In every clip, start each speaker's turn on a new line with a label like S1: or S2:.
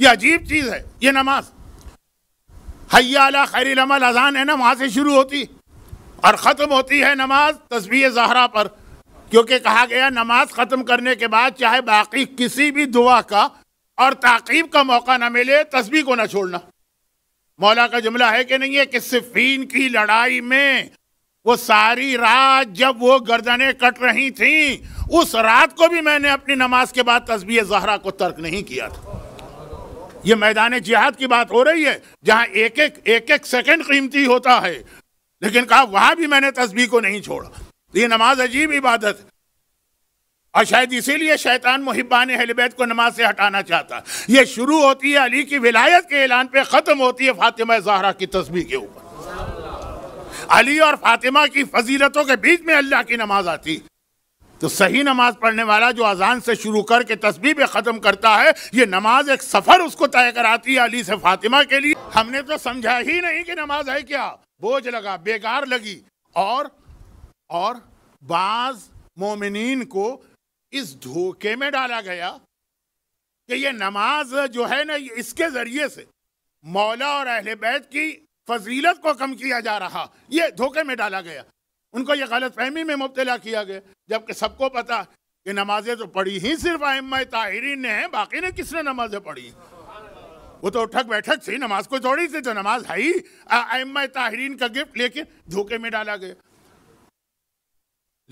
S1: ये अजीब चीज़ है ये नमाज हया खैर अमल अजान है ना वहां से शुरू होती और ख़त्म होती है नमाज तस्वीर जहरा पर क्योंकि कहा गया नमाज ख़त्म करने के बाद चाहे बाकी किसी भी दुआ का और ताकीब का मौका ना मिले तस्वीर को ना छोड़ना मौला का जुमला है कि नहीं है कि सिफीन की लड़ाई में वो सारी रात जब वो गर्दनें कट रही थीं उस रात को भी मैंने अपनी नमाज के बाद तस्वीर जहरा को तर्क नहीं किया था ये मैदान जिहाद की बात हो रही है जहाँ एक एक एक एक सेकेंड कीमती होता है लेकिन कहा वहां भी मैंने तस्बी को नहीं छोड़ा तो ये नमाज अजीब इबादत और शायद इसीलिए शैतान मुहिबान हलबैत को नमाज से हटाना चाहता ये शुरू होती है अली की विलायत के ऐलान पे ख़त्म होती है फातिमा जहरा की तस्वीर के ऊपर अली और फातिमा की फजीलतों के बीच में अल्लाह की नमाज आती तो सही नमाज पढ़ने वाला जो अजान से शुरू करके तस्वीर पे ख़त्म करता है ये नमाज एक सफ़र उसको तय कराती है अली से फातिमा के लिए हमने तो समझा ही नहीं कि नमाज है क्या बोझ लगा बेकार लगी और और बाज मोमिन को इस धोखे में डाला गया कि ये नमाज जो है ना इसके ज़रिए से मौला और अहल बैत की फजीलत को कम किया जा रहा ये धोखे में डाला गया उनको ये गलत फहमी में मुबतला किया गया जबकि सबको पता कि नमाजें तो पढ़ी ही सिर्फ अम ताहरीन ने हैं बाकी ने किसने नमाजें पढ़ी वो तो उठक बैठक थी नमाज को थोड़ी थी तो नमाज है ही अम ताहरीन का गिफ्ट लेके धोखे में डाला गया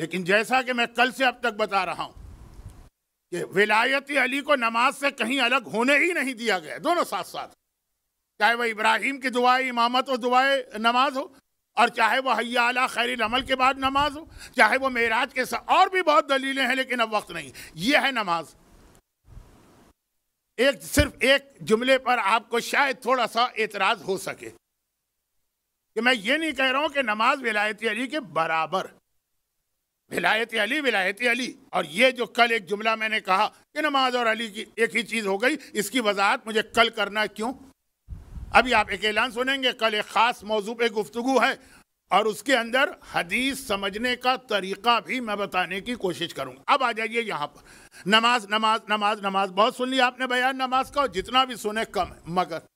S1: लेकिन जैसा कि मैं कल से अब तक बता रहा हूँ कि विलायती अली को नमाज से कहीं अलग होने ही नहीं दिया गया दोनों साथ साथ चाहे वह इब्राहिम की दुआएं इमामत और दुआएं नमाज हो और चाहे वह हयाला खैर अमल के बाद नमाज हो चाहे वह मेराज के साथ और भी बहुत दलीलें हैं लेकिन अब वक्त नहीं यह है नमाज एक सिर्फ एक जुमले पर आपको शायद थोड़ा सा एतराज हो सके कि मैं ये नहीं कह रहा हूं कि नमाज विलायत अली के बराबर विलायत अली विलायत अली और ये जो कल एक जुमला मैंने कहा कि नमाज और अली की एक ही चीज़ हो गई इसकी वजाहत मुझे कल करना क्यों अभी आप एक ऐलान सुनेंगे कल एक ख़ास मौजू पर गुफ्तु है और उसके अंदर हदीस समझने का तरीका भी मैं बताने की कोशिश करूंगा अब आ जाइए यहाँ पर नमाज नमाज नमाज नमाज बहुत सुन लिया आपने बयान नमाज का और जितना भी सुने कम है मगर